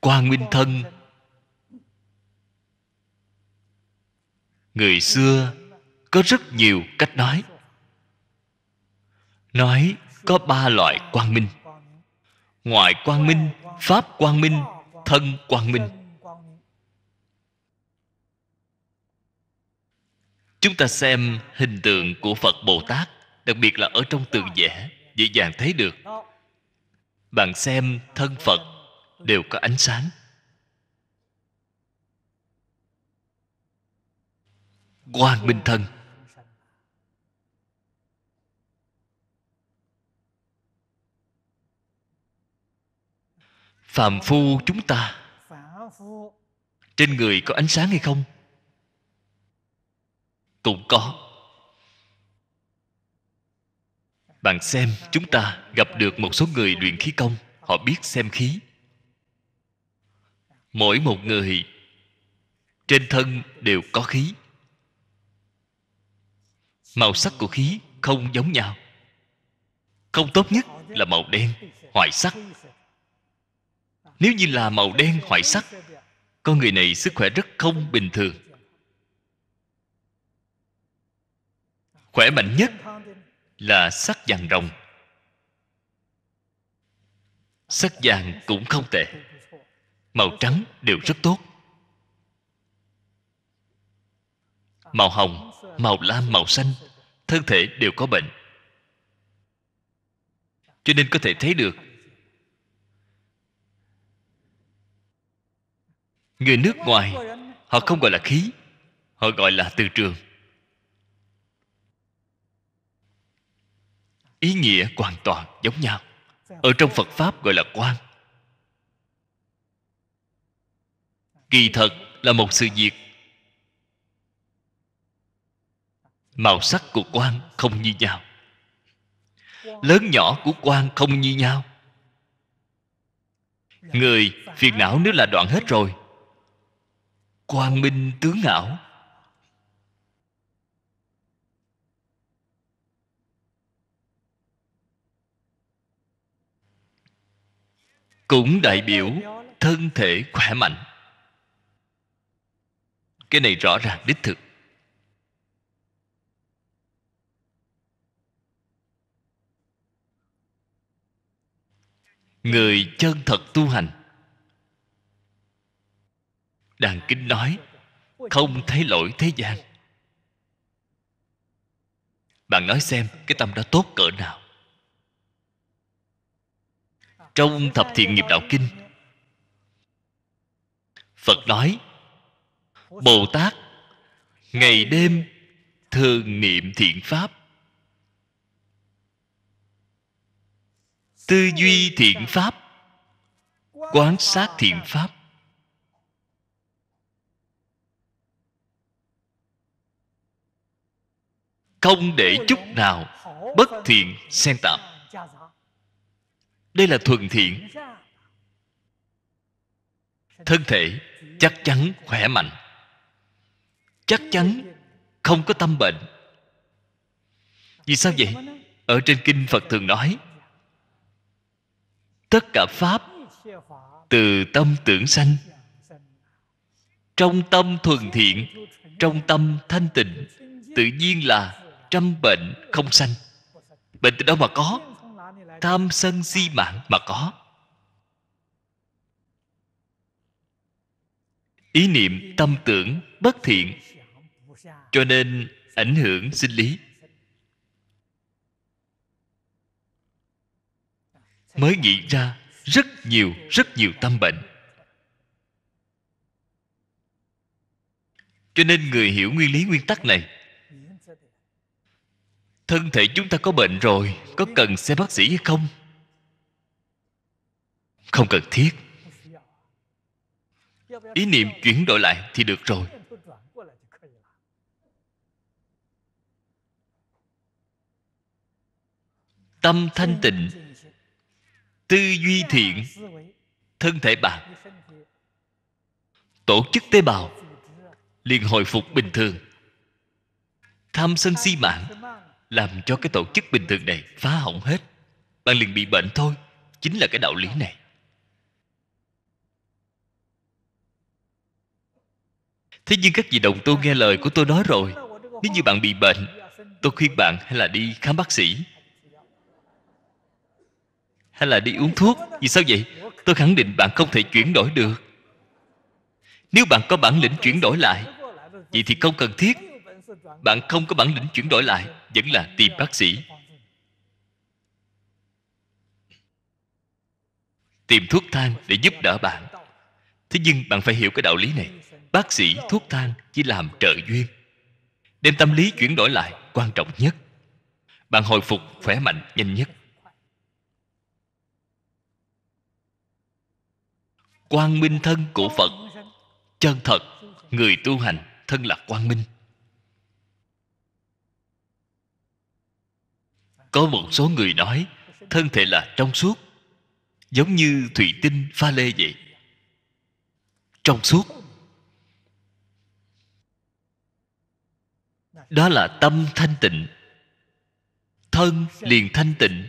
qua Minh thân người xưa có rất nhiều cách nói nói có ba loại quang minh ngoại quang minh pháp quang minh thân quang minh chúng ta xem hình tượng của phật bồ tát đặc biệt là ở trong tường vẽ dễ dàng thấy được bạn xem thân phật đều có ánh sáng quang minh thân phàm phu chúng ta trên người có ánh sáng hay không cũng có bạn xem chúng ta gặp được một số người luyện khí công họ biết xem khí mỗi một người trên thân đều có khí màu sắc của khí không giống nhau không tốt nhất là màu đen hoại sắc nếu như là màu đen hoại sắc con người này sức khỏe rất không bình thường khỏe mạnh nhất là sắc vàng rồng sắc vàng cũng không tệ màu trắng đều rất tốt màu hồng màu lam màu xanh thân thể đều có bệnh cho nên có thể thấy được người nước ngoài họ không gọi là khí họ gọi là từ trường ý nghĩa hoàn toàn giống nhau ở trong phật pháp gọi là quan kỳ thật là một sự việc màu sắc của quan không như nhau lớn nhỏ của quan không như nhau người phiền não nếu là đoạn hết rồi quang minh tướng não cũng đại biểu thân thể khỏe mạnh cái này rõ ràng đích thực người chân thật tu hành đàn kinh nói không thấy lỗi thế gian bạn nói xem cái tâm đó tốt cỡ nào trong thập thiện nghiệp đạo kinh phật nói bồ tát ngày đêm thường niệm thiện pháp tư duy thiện pháp quán sát thiện pháp không để chút nào bất thiện xen tạp đây là thuần thiện thân thể chắc chắn khỏe mạnh chắc chắn không có tâm bệnh vì sao vậy ở trên kinh phật thường nói tất cả pháp từ tâm tưởng sanh trong tâm thuần thiện trong tâm thanh tịnh tự nhiên là trăm bệnh không sanh bệnh từ đâu mà có tham sân si mạng mà có ý niệm tâm tưởng bất thiện cho nên ảnh hưởng sinh lý mới nghĩ ra rất nhiều rất nhiều tâm bệnh cho nên người hiểu nguyên lý nguyên tắc này thân thể chúng ta có bệnh rồi có cần xem bác sĩ hay không không cần thiết ý niệm chuyển đổi lại thì được rồi tâm thanh tịnh tư duy thiện thân thể bạn tổ chức tế bào liền hồi phục bình thường tham sân si mạng làm cho cái tổ chức bình thường này phá hỏng hết bạn liền bị bệnh thôi chính là cái đạo lý này thế nhưng các vị đồng tu nghe lời của tôi nói rồi nếu như bạn bị bệnh tôi khuyên bạn hay là đi khám bác sĩ hay là đi uống thuốc vì sao vậy tôi khẳng định bạn không thể chuyển đổi được nếu bạn có bản lĩnh chuyển đổi lại vậy thì không cần thiết bạn không có bản lĩnh chuyển đổi lại vẫn là tìm bác sĩ tìm thuốc thang để giúp đỡ bạn thế nhưng bạn phải hiểu cái đạo lý này bác sĩ thuốc thang chỉ làm trợ duyên đem tâm lý chuyển đổi lại quan trọng nhất bạn hồi phục khỏe mạnh nhanh nhất quang minh thân của phật chân thật người tu hành thân là quang minh có một số người nói thân thể là trong suốt giống như thủy tinh pha lê vậy trong suốt đó là tâm thanh tịnh thân liền thanh tịnh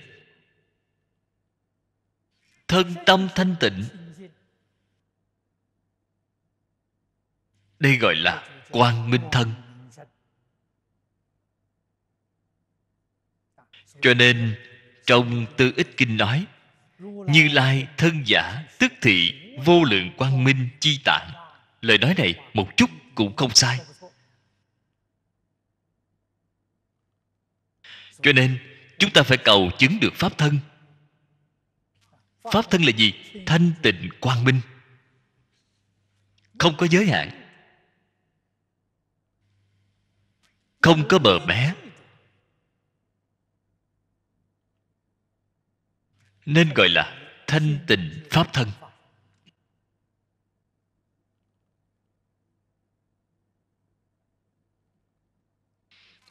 thân tâm thanh tịnh đây gọi là quang minh thân cho nên trong tư ích kinh nói như lai thân giả tức thị vô lượng quang minh chi tạng lời nói này một chút cũng không sai cho nên chúng ta phải cầu chứng được pháp thân pháp thân là gì thanh tịnh quang minh không có giới hạn không có bờ bé nên gọi là thanh tịnh pháp thân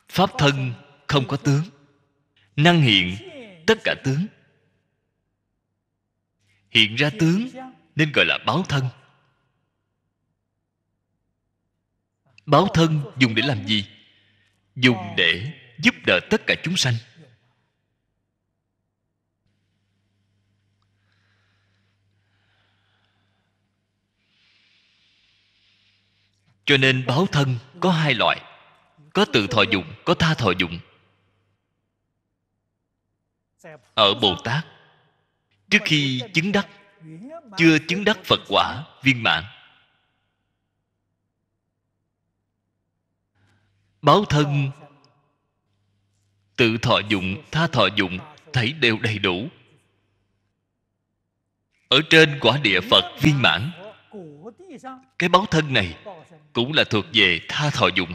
pháp thân không có tướng năng hiện tất cả tướng hiện ra tướng nên gọi là báo thân báo thân dùng để làm gì dùng à. để giúp đỡ tất cả chúng sanh cho nên báo thân có hai loại có tự thọ dụng có tha thọ dụng ở bồ tát trước khi chứng đắc chưa chứng đắc phật quả viên mãn báo thân tự thọ dụng tha thọ dụng thấy đều đầy đủ ở trên quả địa phật viên mãn cái báo thân này cũng là thuộc về tha thọ dụng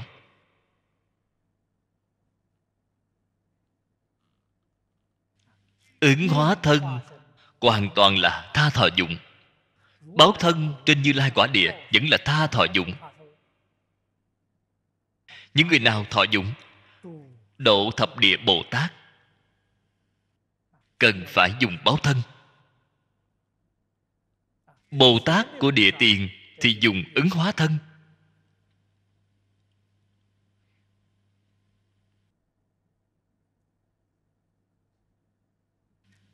ứng hóa thân hoàn toàn là tha thọ dụng báo thân trên như lai quả địa vẫn là tha thọ dụng những người nào thọ dụng độ thập địa bồ tát cần phải dùng báo thân bồ tát của địa tiền thì dùng ứng hóa thân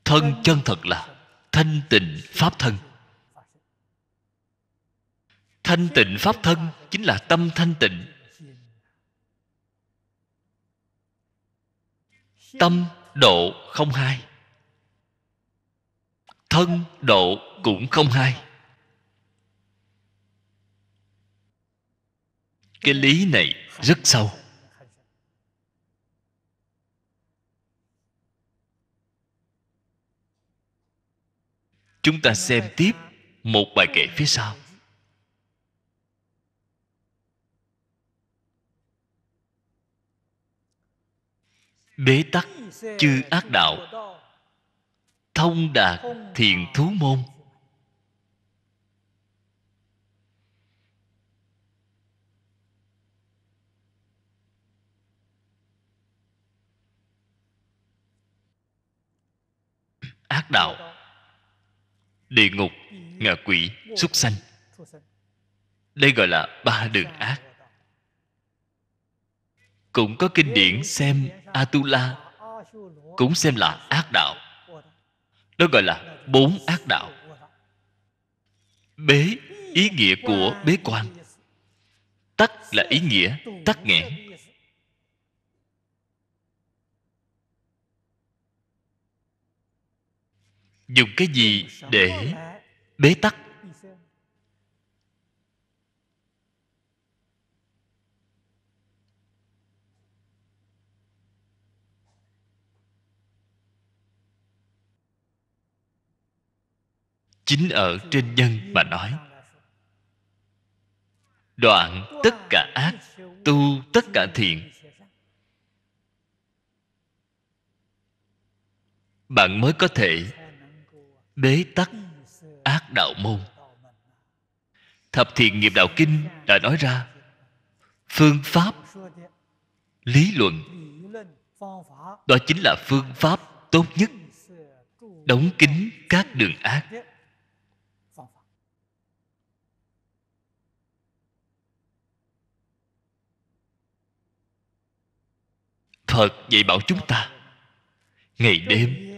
thân chân thật là thanh tịnh pháp thân thanh tịnh pháp thân chính là tâm thanh tịnh tâm độ không hai thân độ cũng không hai cái lý này rất sâu chúng ta xem tiếp một bài kể phía sau đế tắc chư ác đạo thông đạt thiền thú môn ác đạo địa ngục ngạ quỷ súc sanh đây gọi là ba đường ác cũng có kinh điển xem atula cũng xem là ác đạo đó gọi là bốn ác đạo bế ý nghĩa của bế quan tắc là ý nghĩa tắc nghẽn dùng cái gì để bế tắc chính ở trên nhân mà nói đoạn tất cả ác tu tất cả thiện bạn mới có thể bế tắc ác đạo môn thập thiện nghiệp đạo kinh đã nói ra phương pháp lý luận đó chính là phương pháp tốt nhất đóng kín các đường ác phật dạy bảo chúng ta ngày đêm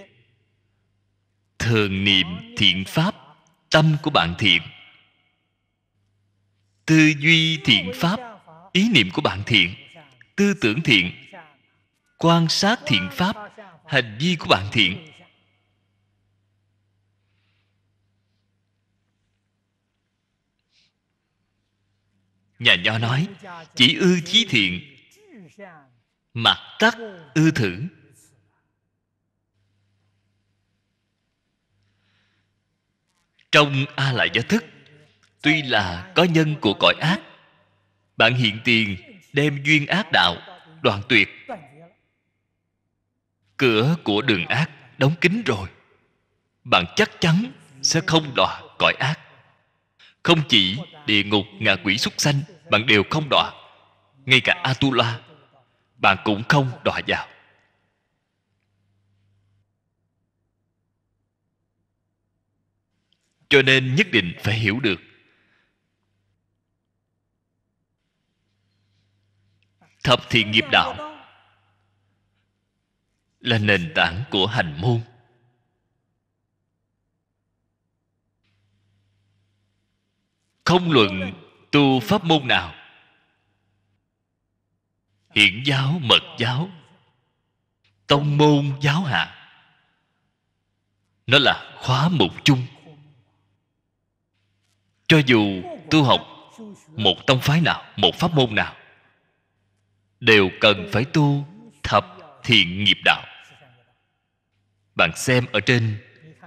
thường niệm thiện pháp tâm của bạn thiện tư duy thiện pháp ý niệm của bạn thiện tư tưởng thiện quan sát thiện pháp hành vi của bạn thiện nhà nho nói chỉ ư chí thiện mặt tắc ư thử trong a lại gia thức tuy là có nhân của cõi ác bạn hiện tiền đem duyên ác đạo đoạn tuyệt cửa của đường ác đóng kín rồi bạn chắc chắn sẽ không đọa cõi ác không chỉ địa ngục ngạ quỷ súc sanh bạn đều không đọa ngay cả atula bạn cũng không đọa vào cho nên nhất định phải hiểu được thập thiện nghiệp đạo là nền tảng của hành môn không luận tu pháp môn nào hiển giáo mật giáo tông môn giáo hạ nó là khóa mục chung cho dù tu học một tông phái nào một pháp môn nào đều cần phải tu thập thiện nghiệp đạo bạn xem ở trên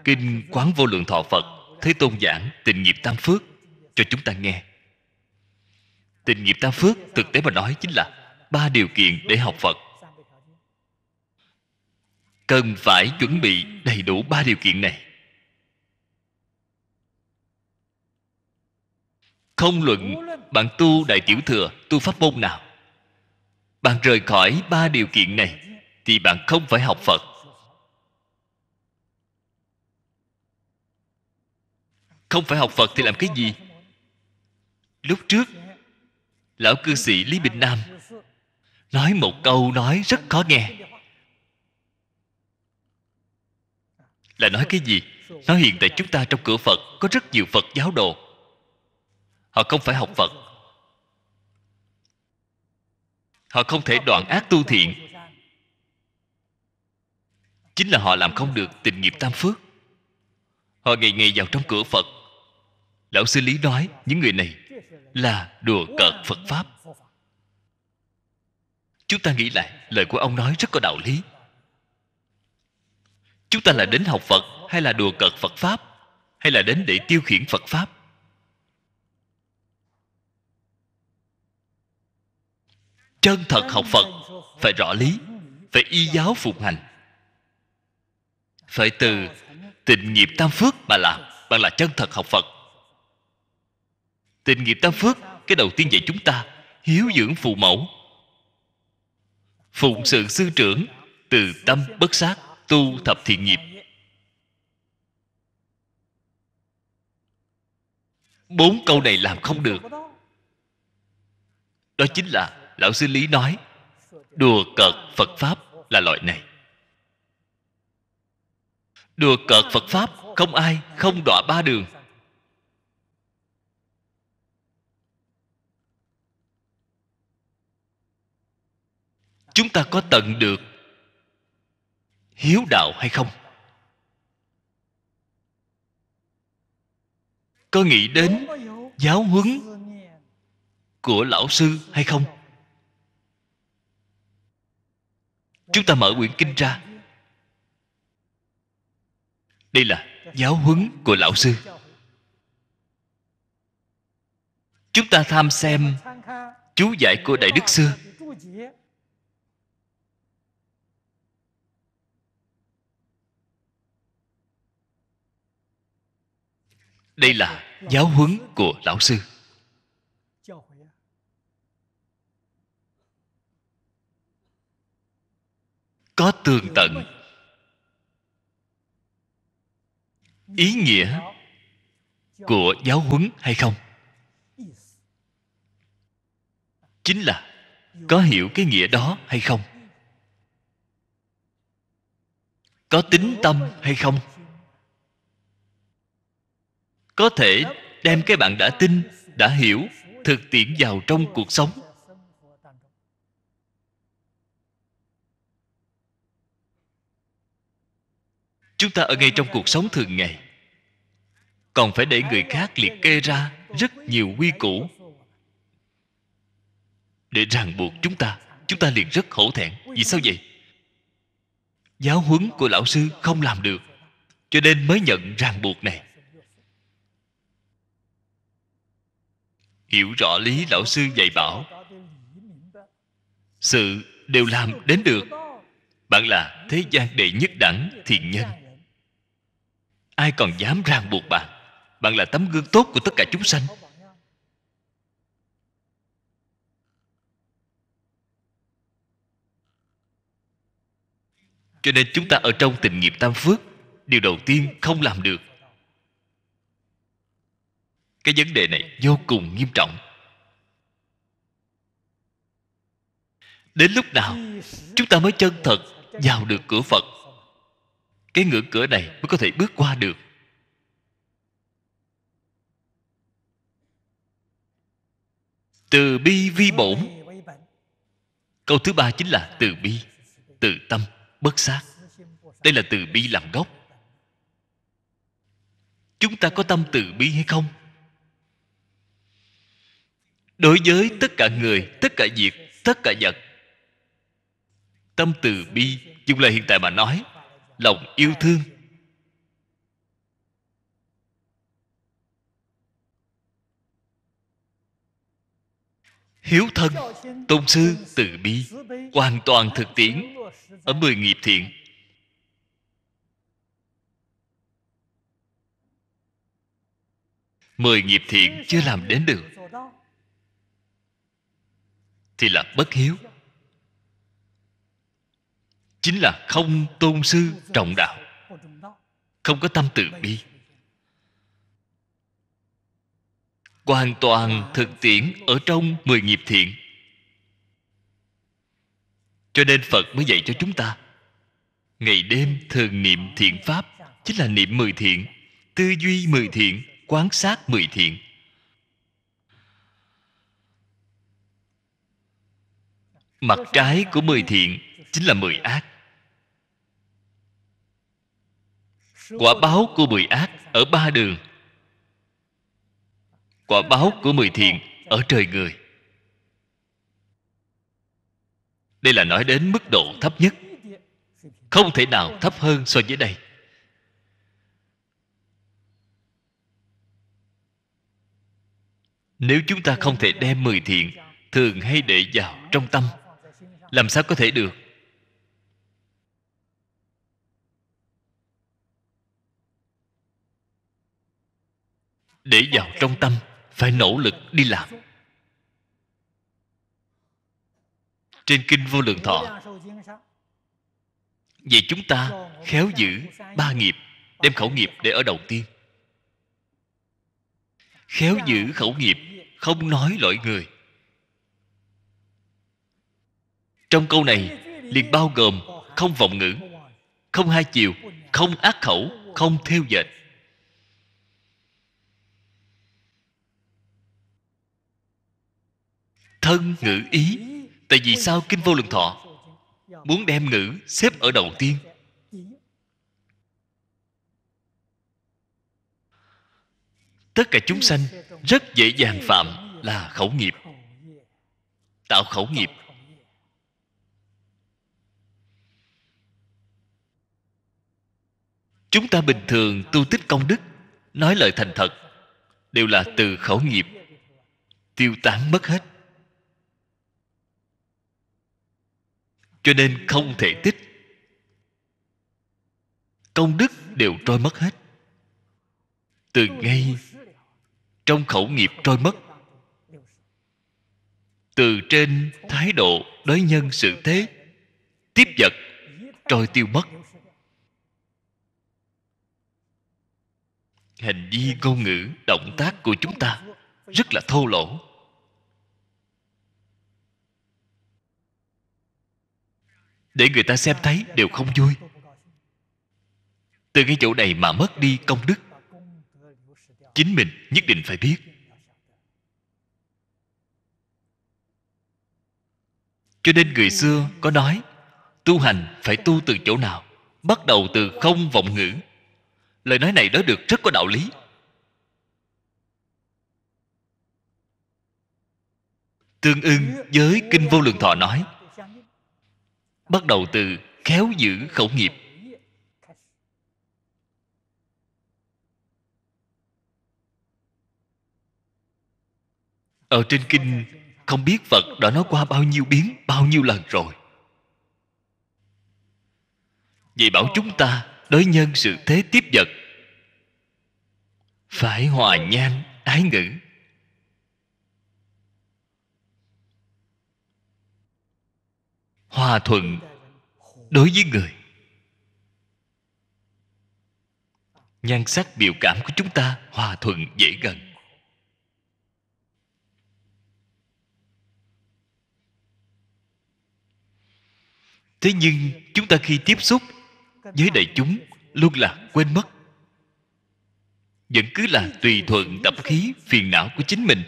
kinh quán vô lượng thọ phật thế tôn giảng tình nghiệp tam phước cho chúng ta nghe tình nghiệp tam phước thực tế mà nói chính là ba điều kiện để học phật cần phải chuẩn bị đầy đủ ba điều kiện này không luận bạn tu đại tiểu thừa tu pháp môn nào bạn rời khỏi ba điều kiện này thì bạn không phải học phật không phải học phật thì làm cái gì lúc trước lão cư sĩ lý bình nam nói một câu nói rất khó nghe là nói cái gì nói hiện tại chúng ta trong cửa phật có rất nhiều phật giáo đồ họ không phải học phật họ không thể đoạn ác tu thiện chính là họ làm không được tình nghiệp tam phước họ ngày ngày vào trong cửa phật lão sư lý nói những người này là đùa cợt phật pháp chúng ta nghĩ lại lời của ông nói rất có đạo lý chúng ta là đến học phật hay là đùa cợt phật pháp hay là đến để tiêu khiển phật pháp chân thật học phật phải rõ lý phải y giáo phụng hành phải từ tình nghiệp tam phước mà làm bạn là chân thật học phật tình nghiệp tam phước cái đầu tiên dạy chúng ta hiếu dưỡng phụ mẫu phụng sự sư trưởng từ tâm bất sát tu thập thiện nghiệp bốn câu này làm không được đó chính là lão sư lý nói đùa cợt phật pháp là loại này đùa cợt phật pháp không ai không đọa ba đường chúng ta có tận được hiếu đạo hay không có nghĩ đến giáo huấn của lão sư hay không chúng ta mở quyển kinh ra đây là giáo huấn của lão sư chúng ta tham xem chú giải của đại đức xưa đây là giáo huấn của lão sư có tường tận ý nghĩa của giáo huấn hay không chính là có hiểu cái nghĩa đó hay không có tính tâm hay không có thể đem cái bạn đã tin đã hiểu thực tiễn vào trong cuộc sống chúng ta ở ngay trong cuộc sống thường ngày còn phải để người khác liệt kê ra rất nhiều quy củ để ràng buộc chúng ta chúng ta liền rất hổ thẹn vì sao vậy giáo huấn của lão sư không làm được cho nên mới nhận ràng buộc này hiểu rõ lý lão sư dạy bảo sự đều làm đến được bạn là thế gian đệ nhất đẳng thiện nhân ai còn dám ràng buộc bạn bạn là tấm gương tốt của tất cả chúng sanh cho nên chúng ta ở trong tình nghiệp tam phước điều đầu tiên không làm được cái vấn đề này vô cùng nghiêm trọng đến lúc nào chúng ta mới chân thật vào được cửa phật cái ngưỡng cửa này mới có thể bước qua được từ bi vi bổn câu thứ ba chính là từ bi từ tâm bất xác đây là từ bi làm gốc chúng ta có tâm từ bi hay không đối với tất cả người tất cả việc tất cả vật tâm từ bi dùng lời hiện tại mà nói lòng yêu thương hiếu thân tôn sư từ bi hoàn toàn thực tiễn ở mười nghiệp thiện mười nghiệp thiện chưa làm đến được thì là bất hiếu chính là không tôn sư trọng đạo không có tâm từ bi hoàn toàn thực tiễn ở trong mười nghiệp thiện cho nên phật mới dạy cho chúng ta ngày đêm thường niệm thiện pháp chính là niệm mười thiện tư duy mười thiện quán sát mười thiện mặt trái của mười thiện chính là mười ác quả báo của mười ác ở ba đường quả báo của mười thiện ở trời người đây là nói đến mức độ thấp nhất không thể nào thấp hơn so với đây nếu chúng ta không thể đem mười thiện thường hay để vào trong tâm làm sao có thể được để vào trong tâm phải nỗ lực đi làm trên kinh vô lượng thọ vậy chúng ta khéo giữ ba nghiệp đem khẩu nghiệp để ở đầu tiên khéo giữ khẩu nghiệp không nói lỗi người trong câu này liền bao gồm không vọng ngữ không hai chiều không ác khẩu không theo dệt thân ngữ ý tại vì sao kinh vô lượng thọ muốn đem ngữ xếp ở đầu tiên tất cả chúng sanh rất dễ dàng phạm là khẩu nghiệp tạo khẩu nghiệp chúng ta bình thường tu tích công đức nói lời thành thật đều là từ khẩu nghiệp tiêu tán mất hết cho nên không thể tích công đức đều trôi mất hết từ ngay trong khẩu nghiệp trôi mất từ trên thái độ đối nhân sự thế tiếp vật trôi tiêu mất hành vi ngôn ngữ động tác của chúng ta rất là thô lỗ để người ta xem thấy đều không vui từ cái chỗ này mà mất đi công đức chính mình nhất định phải biết cho nên người xưa có nói tu hành phải tu từ chỗ nào bắt đầu từ không vọng ngữ lời nói này nói được rất có đạo lý tương ưng với kinh vô lượng thọ nói bắt đầu từ khéo giữ khẩu nghiệp ở trên kinh không biết phật đã nói qua bao nhiêu biến bao nhiêu lần rồi vì bảo chúng ta đối nhân sự thế tiếp vật phải hòa nhan ái ngữ hòa thuận đối với người nhan sắc biểu cảm của chúng ta hòa thuận dễ gần thế nhưng chúng ta khi tiếp xúc với đại chúng luôn là quên mất vẫn cứ là tùy thuận tập khí phiền não của chính mình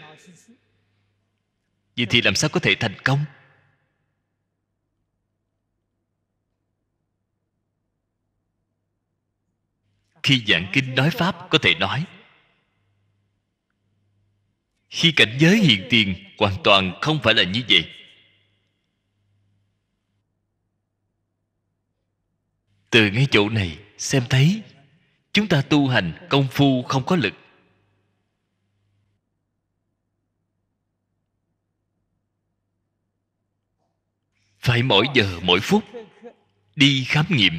vậy thì làm sao có thể thành công khi giảng kinh nói pháp có thể nói khi cảnh giới hiện tiền hoàn toàn không phải là như vậy từ ngay chỗ này xem thấy chúng ta tu hành công phu không có lực phải mỗi giờ mỗi phút đi khám nghiệm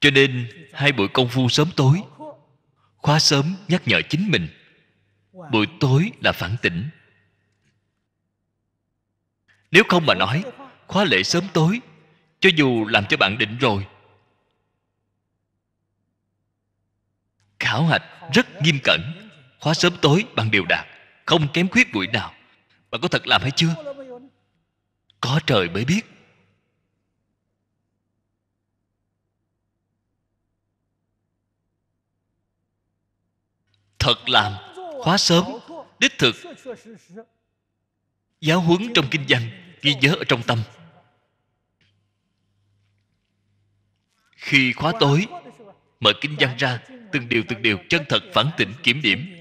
cho nên hai buổi công phu sớm tối khóa sớm nhắc nhở chính mình buổi tối là phản tỉnh nếu không mà nói khóa lễ sớm tối cho dù làm cho bạn định rồi khảo hạch rất nghiêm cẩn khóa sớm tối bạn đều đạt không kém khuyết bụi nào bạn có thật làm hay chưa có trời mới biết thật làm khóa sớm đích thực giáo huấn trong kinh doanh ghi nhớ ở trong tâm khi khóa tối mở kinh văn ra từng điều từng điều chân thật phản tỉnh kiểm điểm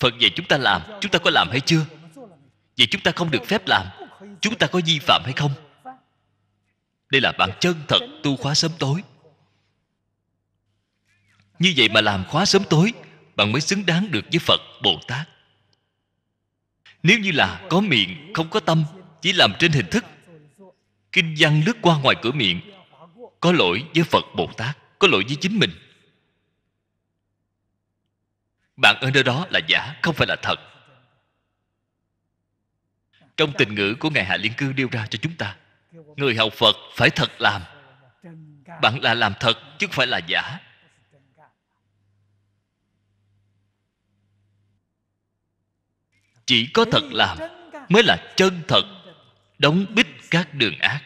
phật dạy chúng ta làm chúng ta có làm hay chưa vậy chúng ta không được phép làm chúng ta có vi phạm hay không đây là bản chân thật tu khóa sớm tối như vậy mà làm khóa sớm tối bạn mới xứng đáng được với phật bồ tát nếu như là có miệng không có tâm chỉ làm trên hình thức kinh văn lướt qua ngoài cửa miệng có lỗi với phật bồ tát có lỗi với chính mình bạn ở nơi đó là giả không phải là thật trong tình ngữ của ngài hạ liên cư đưa ra cho chúng ta người học phật phải thật làm bạn là làm thật chứ không phải là giả chỉ có thật làm mới là chân thật đóng bít các đường ác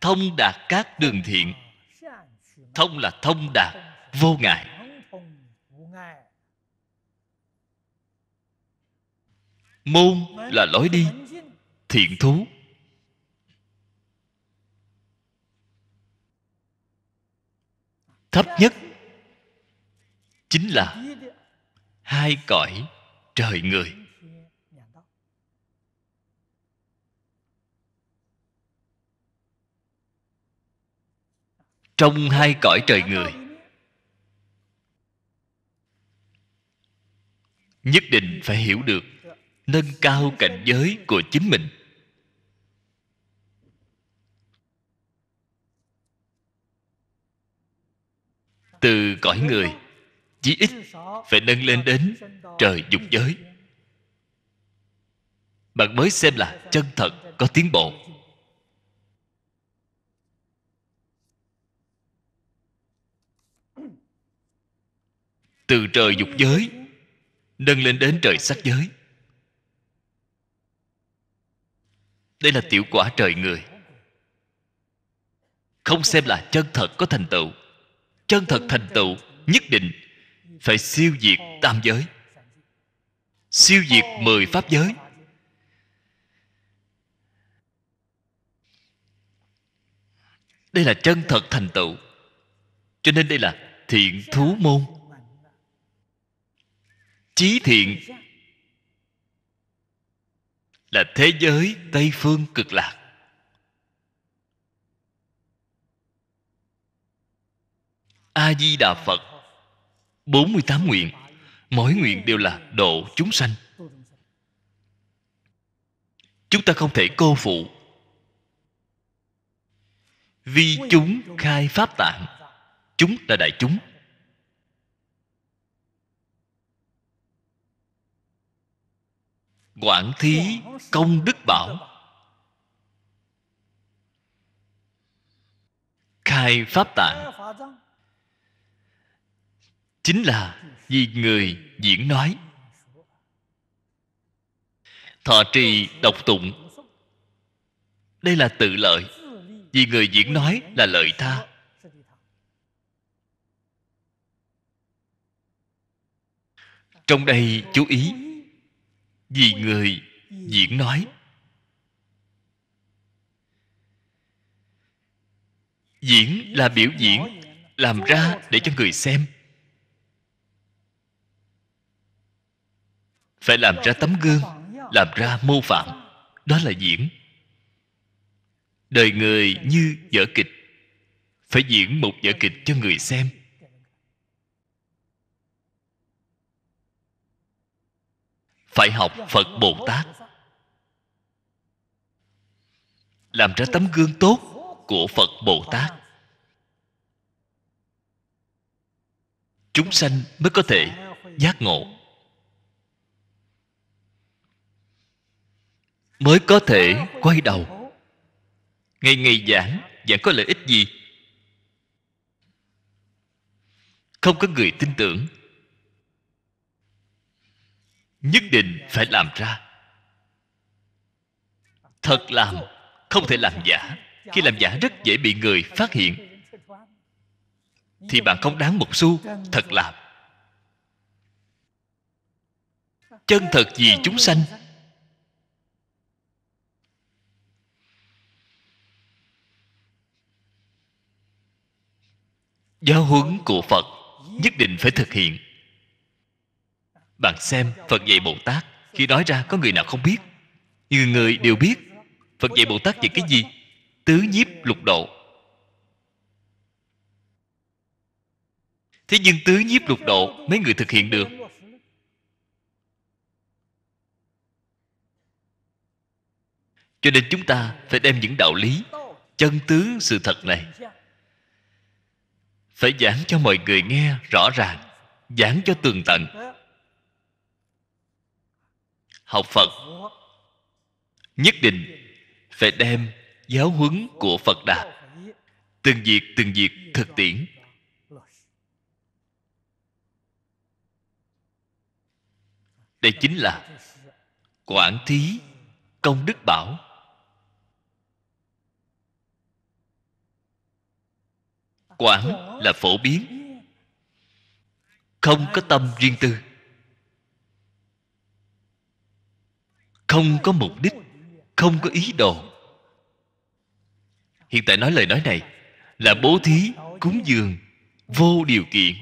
thông đạt các đường thiện thông là thông đạt vô ngại môn là lối đi thiện thú thấp nhất chính là hai cõi trời người trong hai cõi trời người nhất định phải hiểu được nâng cao cảnh giới của chính mình từ cõi người chí ít phải nâng lên đến trời dục giới bạn mới xem là chân thật có tiến bộ từ trời dục giới nâng lên đến trời sắc giới đây là tiểu quả trời người không xem là chân thật có thành tựu chân thật thành tựu nhất định phải siêu diệt tam giới siêu diệt mười pháp giới đây là chân thật thành tựu cho nên đây là thiện thú môn chí thiện là thế giới tây phương cực lạc a di đà phật 48 nguyện mỗi nguyện đều là độ chúng sanh chúng ta không thể cô phụ vì chúng khai pháp tạng chúng là đại chúng quản thí công đức bảo khai pháp tạng chính là vì người diễn nói thọ trì độc tụng đây là tự lợi vì người diễn nói là lợi tha trong đây chú ý vì người diễn nói diễn là biểu diễn làm ra để cho người xem phải làm ra tấm gương làm ra mô phạm đó là diễn đời người như vở kịch phải diễn một vở kịch cho người xem phải học phật bồ tát làm ra tấm gương tốt của phật bồ tát chúng sanh mới có thể giác ngộ mới có thể quay đầu ngày ngày giảng giảng có lợi ích gì không có người tin tưởng nhất định phải làm ra thật làm không thể làm giả khi làm giả rất dễ bị người phát hiện thì bạn không đáng một xu thật làm chân thật vì chúng sanh giáo huấn của phật nhất định phải thực hiện bạn xem Phật dạy Bồ Tát Khi nói ra có người nào không biết Nhiều người đều biết Phật dạy Bồ Tát về cái gì Tứ nhiếp lục độ Thế nhưng tứ nhiếp lục độ Mấy người thực hiện được Cho nên chúng ta phải đem những đạo lý Chân tướng sự thật này Phải giảng cho mọi người nghe rõ ràng Giảng cho tường tận học phật nhất định phải đem giáo huấn của phật đà từng việc từng việc thực tiễn đây chính là quản thí công đức bảo quản là phổ biến không có tâm riêng tư không có mục đích không có ý đồ hiện tại nói lời nói này là bố thí cúng dường vô điều kiện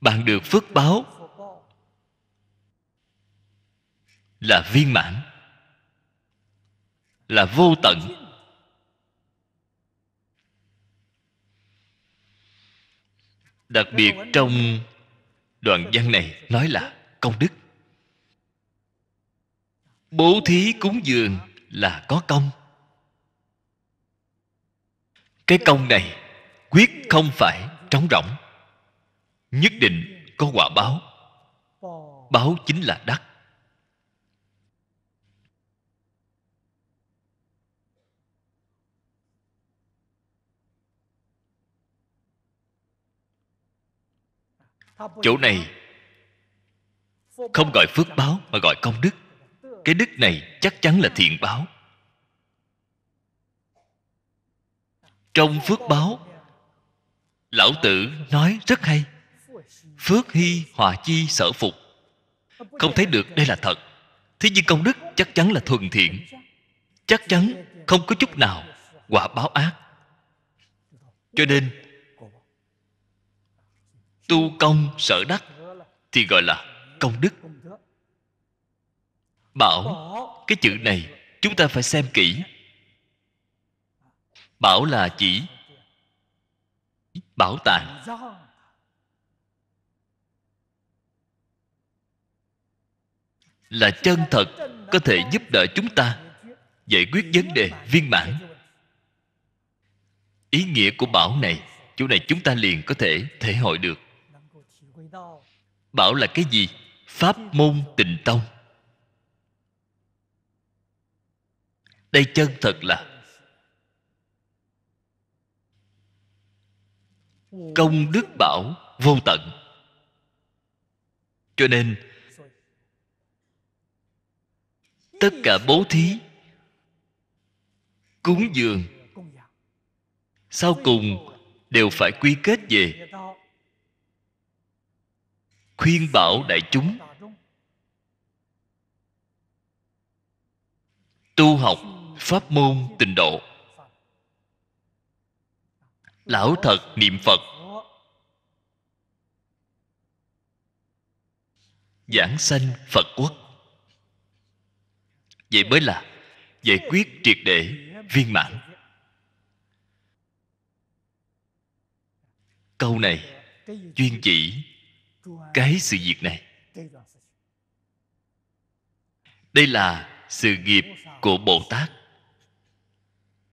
bạn được phước báo là viên mãn là vô tận đặc biệt trong đoạn văn này nói là công đức bố thí cúng dường là có công cái công này quyết không phải trống rỗng nhất định có quả báo báo chính là đắc chỗ này không gọi phước báo mà gọi công đức cái đức này chắc chắn là thiện báo trong phước báo lão tử nói rất hay phước hy hòa chi sở phục không thấy được đây là thật thế nhưng công đức chắc chắn là thuần thiện chắc chắn không có chút nào quả báo ác cho nên tu công sở đắc thì gọi là công đức bảo cái chữ này chúng ta phải xem kỹ bảo là chỉ bảo tàng là chân thật có thể giúp đỡ chúng ta giải quyết vấn đề viên mãn ý nghĩa của bảo này chỗ này chúng ta liền có thể thể hội được bảo là cái gì pháp môn tịnh tông đây chân thật là công đức bảo vô tận cho nên tất cả bố thí cúng dường sau cùng đều phải quy kết về khuyên bảo đại chúng tu học pháp môn tịnh độ lão thật niệm phật giảng sanh phật quốc vậy mới là giải quyết triệt để viên mãn câu này chuyên chỉ cái sự việc này đây là sự nghiệp của bồ tát